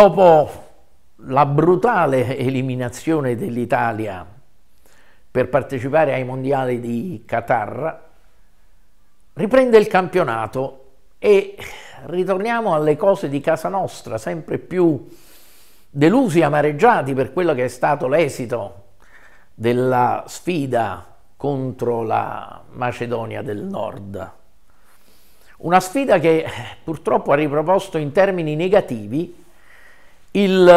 Dopo la brutale eliminazione dell'Italia per partecipare ai mondiali di Qatar, riprende il campionato e ritorniamo alle cose di casa nostra, sempre più delusi e amareggiati per quello che è stato l'esito della sfida contro la Macedonia del Nord. Una sfida che eh, purtroppo ha riproposto in termini negativi il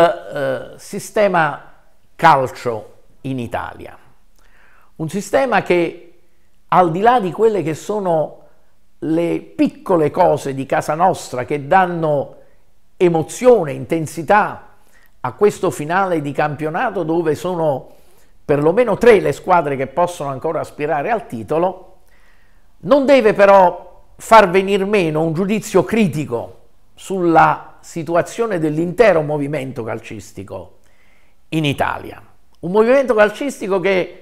eh, sistema calcio in Italia, un sistema che al di là di quelle che sono le piccole cose di casa nostra che danno emozione, intensità a questo finale di campionato dove sono perlomeno tre le squadre che possono ancora aspirare al titolo, non deve però far venir meno un giudizio critico sulla situazione dell'intero movimento calcistico in Italia. Un movimento calcistico che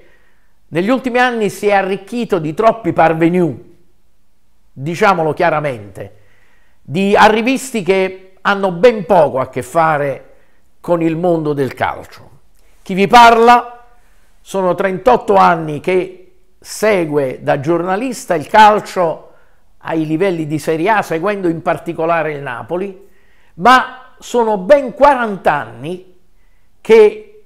negli ultimi anni si è arricchito di troppi parvenu, diciamolo chiaramente, di arrivisti che hanno ben poco a che fare con il mondo del calcio. Chi vi parla sono 38 anni che segue da giornalista il calcio ai livelli di Serie A, seguendo in particolare il Napoli, ma sono ben 40 anni che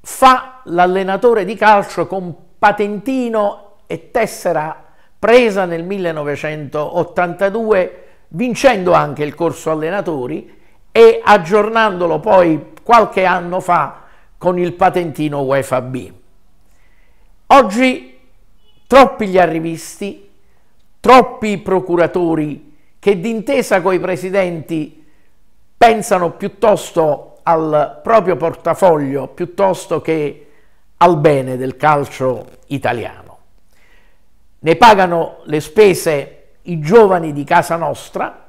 fa l'allenatore di calcio con patentino e tessera presa nel 1982, vincendo anche il corso allenatori e aggiornandolo poi qualche anno fa con il patentino UEFA B. Oggi troppi gli arrivisti, troppi procuratori che d'intesa coi presidenti pensano piuttosto al proprio portafoglio piuttosto che al bene del calcio italiano. Ne pagano le spese i giovani di casa nostra,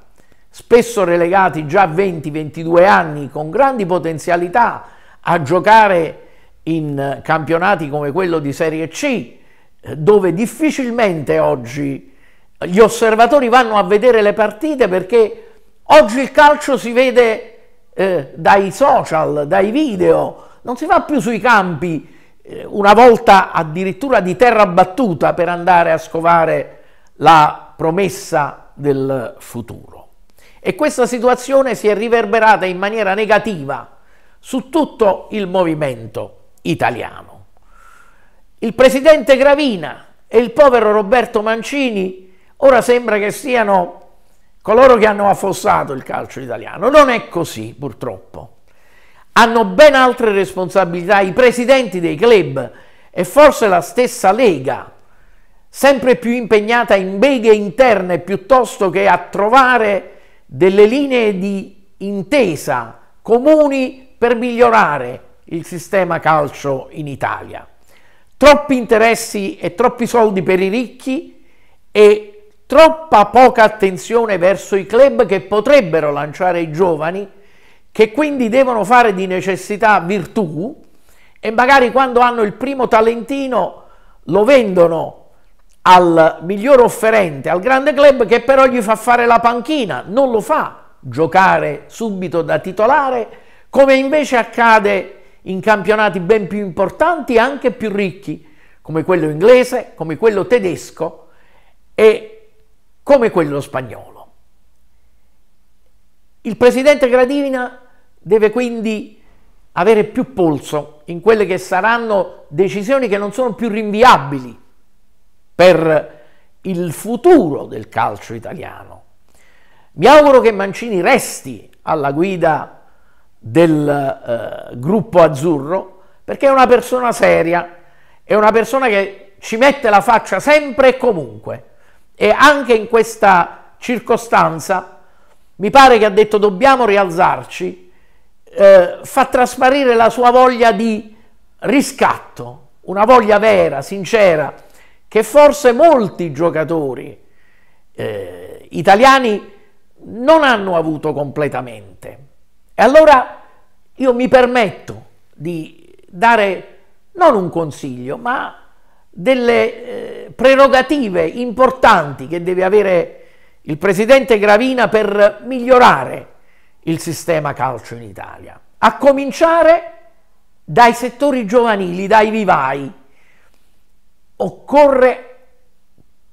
spesso relegati già a 20-22 anni, con grandi potenzialità a giocare in campionati come quello di Serie C, dove difficilmente oggi gli osservatori vanno a vedere le partite perché Oggi il calcio si vede eh, dai social, dai video, non si va più sui campi, eh, una volta addirittura di terra battuta per andare a scovare la promessa del futuro. E questa situazione si è riverberata in maniera negativa su tutto il movimento italiano. Il presidente Gravina e il povero Roberto Mancini ora sembra che siano coloro che hanno affossato il calcio italiano. Non è così, purtroppo. Hanno ben altre responsabilità i presidenti dei club e forse la stessa Lega, sempre più impegnata in beghe interne piuttosto che a trovare delle linee di intesa comuni per migliorare il sistema calcio in Italia. Troppi interessi e troppi soldi per i ricchi e troppa poca attenzione verso i club che potrebbero lanciare i giovani, che quindi devono fare di necessità virtù e magari quando hanno il primo talentino lo vendono al miglior offerente, al grande club che però gli fa fare la panchina, non lo fa giocare subito da titolare, come invece accade in campionati ben più importanti e anche più ricchi, come quello inglese, come quello tedesco e come quello spagnolo. Il presidente Gradivina deve quindi avere più polso in quelle che saranno decisioni che non sono più rinviabili per il futuro del calcio italiano. Mi auguro che Mancini resti alla guida del eh, gruppo azzurro perché è una persona seria, è una persona che ci mette la faccia sempre e comunque e anche in questa circostanza mi pare che ha detto dobbiamo rialzarci, eh, fa trasparire la sua voglia di riscatto, una voglia vera, sincera, che forse molti giocatori eh, italiani non hanno avuto completamente. E allora io mi permetto di dare non un consiglio, ma delle eh, prerogative importanti che deve avere il presidente Gravina per migliorare il sistema calcio in Italia, a cominciare dai settori giovanili, dai vivai. Occorre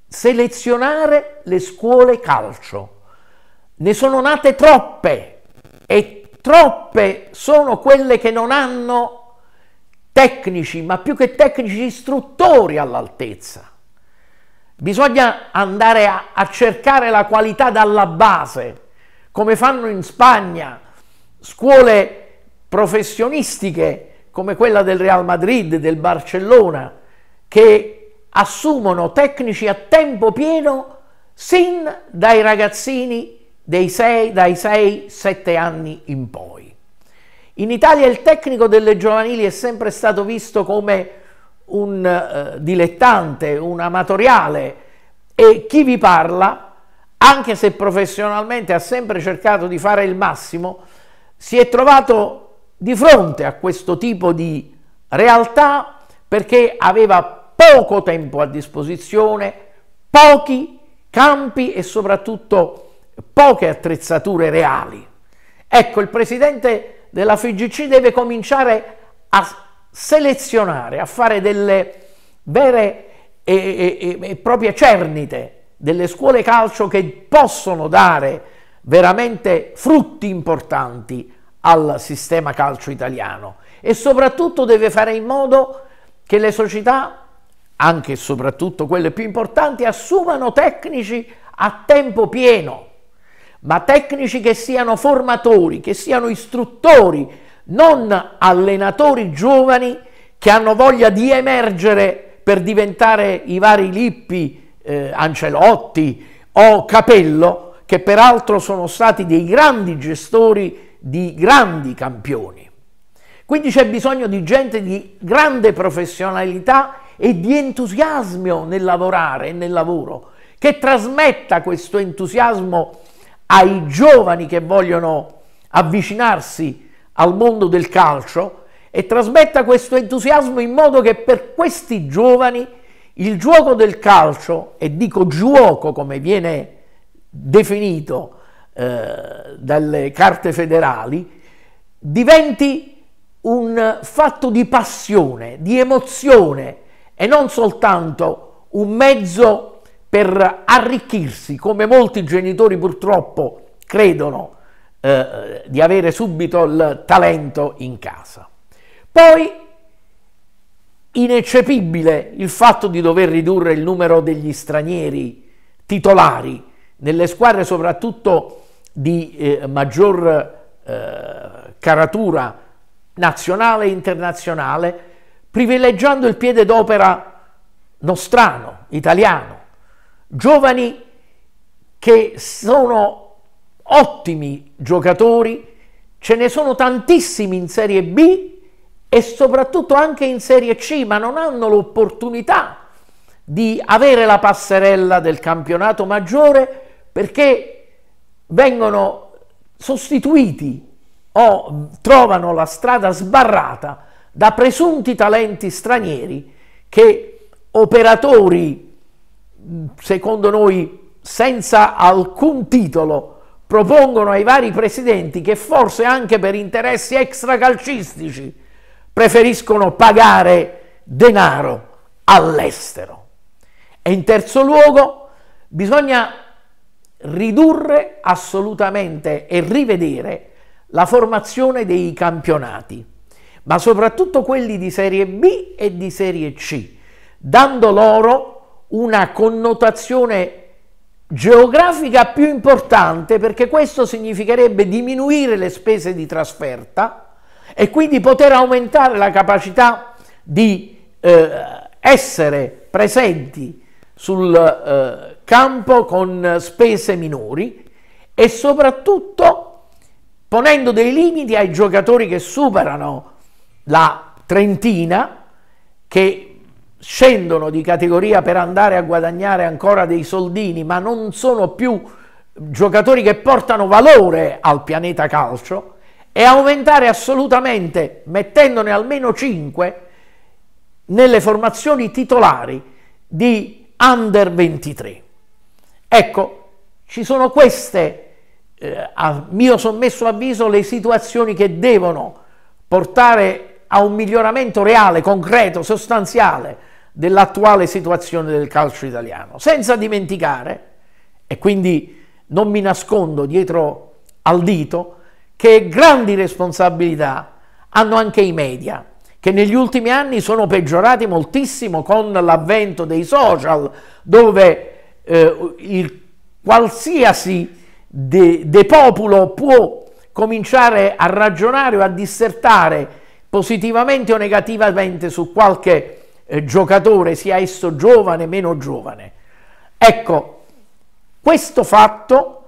selezionare le scuole calcio. Ne sono nate troppe e troppe sono quelle che non hanno tecnici, ma più che tecnici istruttori all'altezza. Bisogna andare a, a, cercare la qualità dalla base, come fanno in Spagna scuole professionistiche come quella del Real Madrid, del Barcellona, che assumono tecnici a tempo pieno sin dai ragazzini dai 6-7 anni in poi. In Italia il tecnico delle giovanili è sempre stato visto come un eh, dilettante, un amatoriale e chi vi parla, anche se professionalmente ha sempre cercato di fare il massimo, si è trovato di fronte a questo tipo di realtà perché aveva poco tempo a disposizione, pochi campi e soprattutto poche attrezzature reali. Ecco, il presidente della FIGC deve cominciare a selezionare, a fare delle vere e, e, e, e proprie cernite delle scuole calcio che possono dare veramente frutti importanti al sistema calcio italiano e soprattutto deve fare in modo che le società, anche e soprattutto quelle più importanti, assumano tecnici a tempo pieno ma tecnici che siano formatori, che siano istruttori, non allenatori giovani che hanno voglia di emergere per diventare i vari Lippi, eh, Ancelotti o Capello, che peraltro sono stati dei grandi gestori di grandi campioni. Quindi c'è bisogno di gente di grande professionalità e di entusiasmo nel lavorare e nel lavoro, che trasmetta questo entusiasmo ai giovani che vogliono avvicinarsi al mondo del calcio e trasmetta questo entusiasmo in modo che per questi giovani il gioco del calcio, e dico gioco come viene definito eh, dalle carte federali, diventi un fatto di passione, di emozione e non soltanto un mezzo per arricchirsi, come molti genitori purtroppo credono eh, di avere subito il talento in casa. Poi ineccepibile il fatto di dover ridurre il numero degli stranieri titolari nelle squadre soprattutto di eh, maggior eh, caratura nazionale e internazionale, privilegiando il piede d'opera nostrano, italiano, giovani che sono ottimi giocatori, ce ne sono tantissimi in Serie B e soprattutto anche in Serie C, ma non hanno l'opportunità di avere la passerella del campionato maggiore perché vengono sostituiti o trovano la strada sbarrata da presunti talenti stranieri che operatori secondo noi senza alcun titolo, propongono ai vari presidenti che forse anche per interessi extracalcistici preferiscono pagare denaro all'estero. E in terzo luogo bisogna ridurre assolutamente e rivedere la formazione dei campionati, ma soprattutto quelli di serie B e di serie C, dando loro una connotazione geografica più importante perché questo significherebbe diminuire le spese di trasferta e quindi poter aumentare la capacità di eh, essere presenti sul eh, campo con spese minori e soprattutto ponendo dei limiti ai giocatori che superano la trentina che scendono di categoria per andare a guadagnare ancora dei soldini, ma non sono più giocatori che portano valore al pianeta calcio, e aumentare assolutamente, mettendone almeno 5, nelle formazioni titolari di under 23. Ecco, ci sono queste, eh, a mio sommesso avviso, le situazioni che devono portare a un miglioramento reale, concreto, sostanziale dell'attuale situazione del calcio italiano, senza dimenticare, e quindi non mi nascondo dietro al dito, che grandi responsabilità hanno anche i media, che negli ultimi anni sono peggiorati moltissimo con l'avvento dei social, dove eh, il, qualsiasi de, depopolo può cominciare a ragionare o a dissertare positivamente o negativamente su qualche eh, giocatore, sia esso giovane, meno giovane. Ecco, questo fatto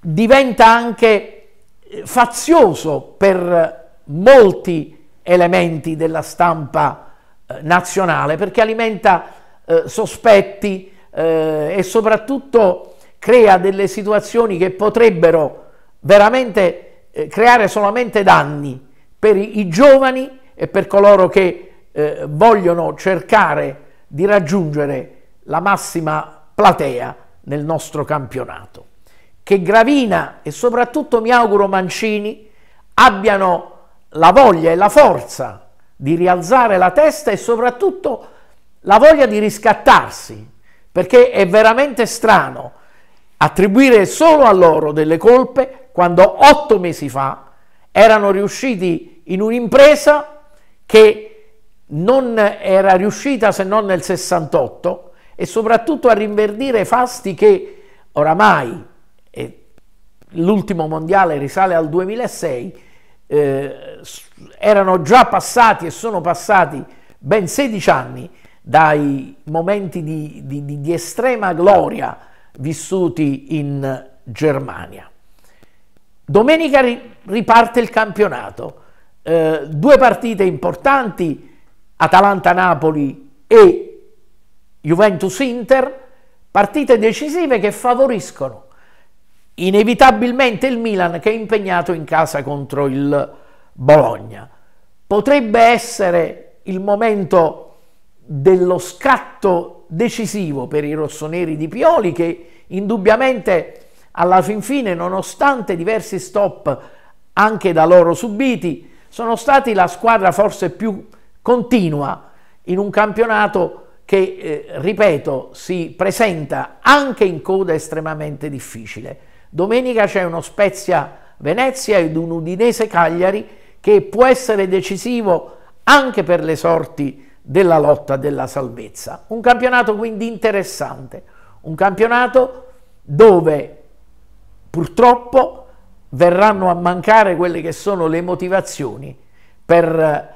diventa anche eh, fazioso per molti elementi della stampa eh, nazionale perché alimenta eh, sospetti eh, e soprattutto crea delle situazioni che potrebbero veramente eh, creare solamente danni per i, i giovani e per coloro che eh, vogliono cercare di raggiungere la massima platea nel nostro campionato. Che Gravina e soprattutto mi auguro Mancini abbiano la voglia e la forza di rialzare la testa e soprattutto la voglia di riscattarsi, perché è veramente strano attribuire solo a loro delle colpe quando otto mesi fa erano riusciti in un'impresa che non era riuscita se non nel 68 e soprattutto a rinverdire fasti che oramai, l'ultimo mondiale risale al 2006, eh, erano già passati e sono passati ben 16 anni dai momenti di, di, di, di estrema gloria vissuti in Germania. Domenica riparte il campionato, eh, due partite importanti, Atalanta-Napoli e Juventus-Inter, partite decisive che favoriscono inevitabilmente il Milan che è impegnato in casa contro il Bologna. Potrebbe essere il momento dello scatto decisivo per i rossoneri di Pioli che indubbiamente alla fin fine, nonostante diversi stop anche da loro subiti, sono stati la squadra forse più continua in un campionato che, eh, ripeto, si presenta anche in coda estremamente difficile. Domenica c'è uno Spezia Venezia ed un Udinese Cagliari che può essere decisivo anche per le sorti della lotta della salvezza. Un campionato quindi interessante, un campionato dove purtroppo verranno a mancare quelle che sono le motivazioni per eh,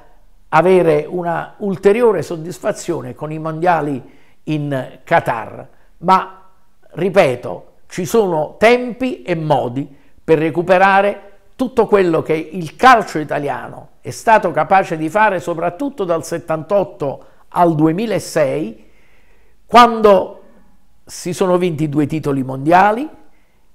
avere una ulteriore soddisfazione con i mondiali in Qatar, ma ripeto, ci sono tempi e modi per recuperare tutto quello che il calcio italiano è stato capace di fare soprattutto dal 78 al 2006 quando si sono vinti due titoli mondiali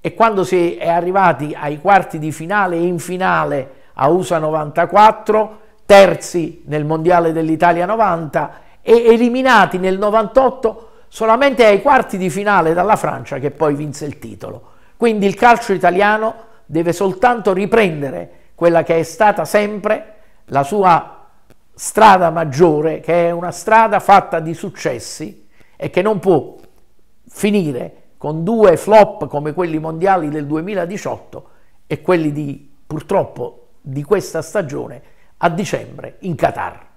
e quando si è arrivati ai quarti di finale e in finale a USA 94 terzi nel Mondiale dell'Italia 90 e eliminati nel 98 solamente ai quarti di finale dalla Francia che poi vinse il titolo. Quindi il calcio italiano deve soltanto riprendere quella che è stata sempre la sua strada maggiore, che è una strada fatta di successi e che non può finire con due flop come quelli mondiali del 2018 e quelli di, purtroppo di questa stagione a dicembre in Qatar.